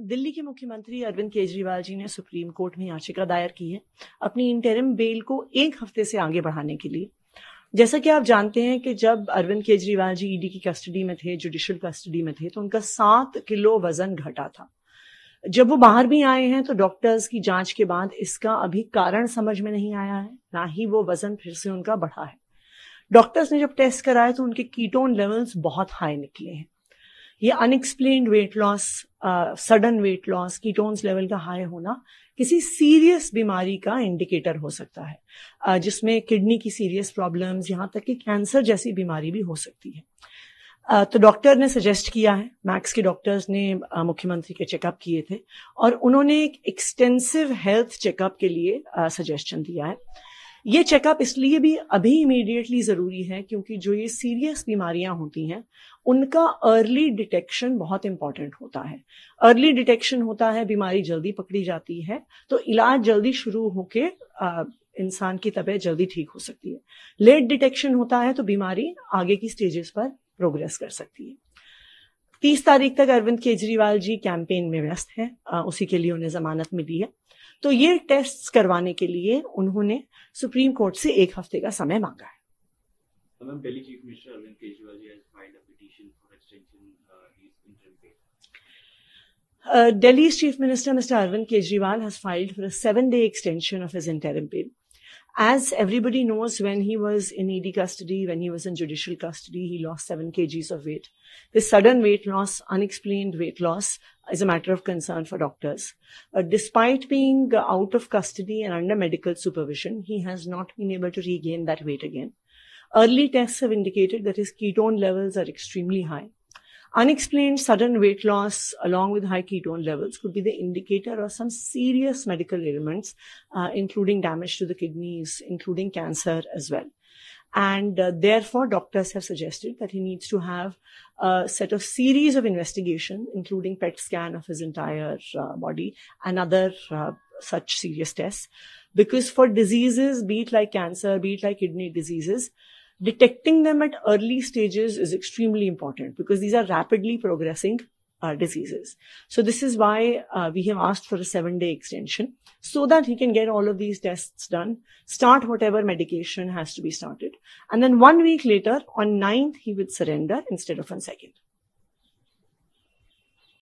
दिल्ली के मुख्यमंत्री अरविंद केजरीवाल जी ने सुप्रीम कोर्ट में याचिका दायर की है अपनी इंटरिम बेल को एक हफ्ते से आगे बढ़ाने के लिए जैसा कि आप जानते हैं कि जब अरविंद केजरीवाल जी ईडी e की कस्टडी में थे जुडिशल कस्टडी में थे तो उनका सात किलो वजन घटा था जब वो बाहर भी आए हैं तो डॉक्टर्स की जांच के बाद इसका अभी कारण समझ में नहीं आया है ना ही वो वजन फिर से उनका बढ़ा है डॉक्टर्स ने जब टेस्ट कराया तो उनके कीटोन लेवल्स बहुत हाई निकले हैं ये unexplained weight loss sudden weight loss ketones level का हाई होना किसी सीरियस बीमारी का इंडिकेटर हो सकता है uh, जिसमें किडनी की सीरियस प्रॉब्लम्स यहाँ तक कि कैंसर जैसी बीमारी भी हो सकती है uh, तो डॉक्टर ने सजेस्ट किया है मैक्स के डॉक्टर्स ने uh, मुख्यमंत्री के चेकअप किए थे और उन्होंने एक एक्सटेंसिव हेल्थ चेकअप के लिए सजेशन uh, दिया है ये चेकअप इसलिए भी अभी इमीडिएटली ज़रूरी है क्योंकि जो ये सीरियस बीमारियां होती हैं उनका अर्ली डिटेक्शन बहुत इंपॉर्टेंट होता है अर्ली डिटेक्शन होता है बीमारी जल्दी पकड़ी जाती है तो इलाज जल्दी शुरू होके इंसान की तबीयत जल्दी ठीक हो सकती है लेट डिटेक्शन होता है तो बीमारी आगे की स्टेजेस पर प्रोग्रेस कर सकती है तीस तारीख तक अरविंद केजरीवाल जी कैंपेन में व्यस्त हैं उसी के लिए उन्हें जमानत मिली है तो ये टेस्ट करवाने के लिए उन्होंने सुप्रीम कोर्ट से एक हफ्ते का समय मांगा है Delhi chief minister mister Arvind Kejriwal has filed for a seven day extension of his interim paid As everybody knows, when he was in ED custody, when he was in judicial custody, he lost 7 kgs of weight. This sudden weight loss, unexplained weight loss, is a matter of concern for doctors. Uh, despite being out of custody and under medical supervision, he has not been able to regain that weight again. Early tests have indicated that his ketone levels are extremely high. Unexplained sudden weight loss along with high ketone levels could be the indicator of some serious medical ailments, uh, including damage to the kidneys, including cancer as well. And uh, therefore, doctors have suggested that he needs to have a set of series of investigation, including PET scan of his entire uh, body and other uh, such serious tests. Because for diseases, be it like cancer, be it like kidney diseases, detecting them at early stages is extremely important because these are rapidly progressing uh, diseases. So this is why uh, we have asked for a seven day extension so that he can get all of these tests done, start whatever medication has to be started. And then one week later on 9th, he would surrender instead of on 2nd.